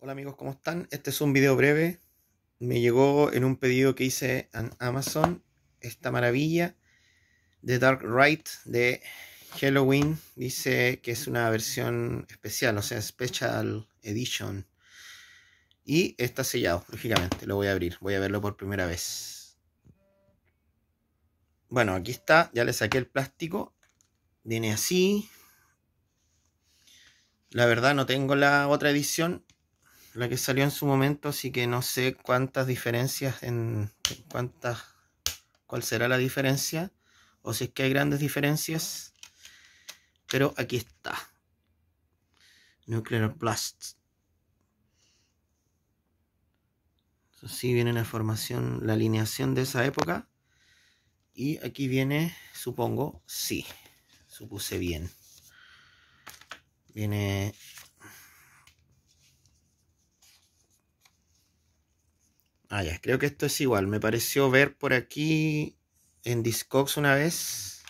Hola amigos, ¿cómo están? Este es un video breve. Me llegó en un pedido que hice en Amazon esta maravilla de Dark ride de Halloween. Dice que es una versión especial, o sea, Special Edition. Y está sellado, lógicamente. Lo voy a abrir, voy a verlo por primera vez. Bueno, aquí está, ya le saqué el plástico. Viene así. La verdad no tengo la otra edición, la que salió en su momento, así que no sé cuántas diferencias en, cuántas cuál será la diferencia o si es que hay grandes diferencias. Pero aquí está. Nuclear Blast. Eso sí viene la formación, la alineación de esa época. Y aquí viene, supongo, sí. Supuse bien. Viene Vaya, ah, creo que esto es igual. Me pareció ver por aquí en Discogs una vez.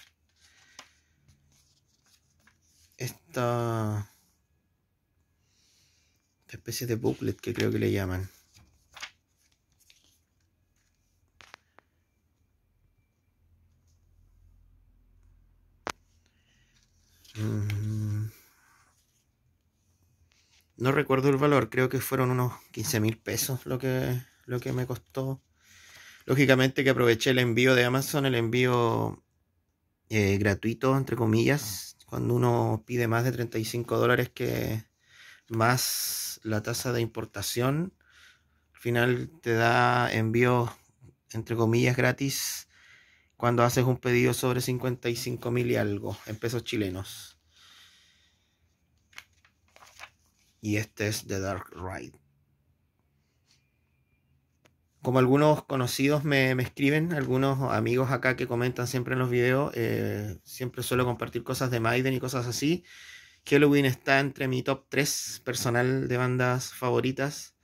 Esta, esta especie de booklet que creo que le llaman. Mm. No recuerdo el valor, creo que fueron unos 15 mil pesos lo que lo que me costó. Lógicamente que aproveché el envío de Amazon, el envío eh, gratuito, entre comillas, cuando uno pide más de 35 dólares que más la tasa de importación. Al final te da envío, entre comillas, gratis cuando haces un pedido sobre 55 mil y algo en pesos chilenos. Y este es The Dark Ride como algunos conocidos me, escriben, algunos amigos acá que comentan siempre en los videos, eh, siempre suelo compartir cosas de Maiden y cosas así. Halloween está entre mi top 3 personal de bandas favoritas.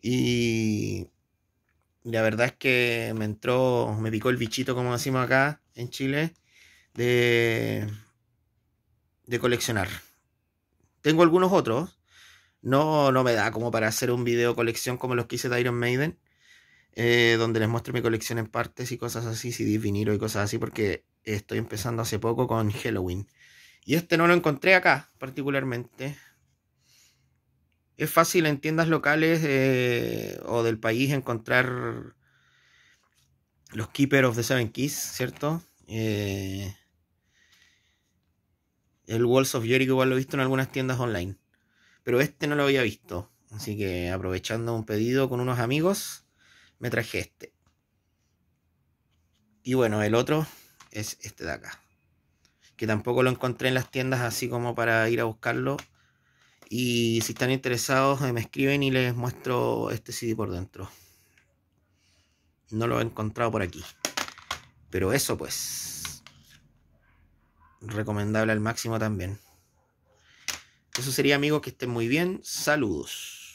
Y la verdad es que me entró, me picó el bichito, como decimos acá en Chile, de, de coleccionar. Tengo algunos otros. No, no me da como para hacer un video colección como los que de Iron Maiden eh, donde les muestro mi colección en partes y cosas así, CDs, vinilo y cosas así, porque estoy empezando hace poco con Halloween. Y este no lo encontré acá, particularmente. Es fácil en tiendas locales eh, o del país encontrar los Keeper of the Seven Keys, ¿cierto? Eh, el Walls of Jericho igual lo he visto en algunas tiendas online. Pero este no lo había visto. Así que aprovechando un pedido con unos amigos, me traje este. Y bueno, el otro es este de acá. Que tampoco lo encontré en las tiendas así como para ir a buscarlo. Y si están interesados eh, me escriben y les muestro este CD por dentro. No lo he encontrado por aquí. Pero eso pues. Recomendable al máximo también. Eso sería amigos, que estén muy bien. Saludos.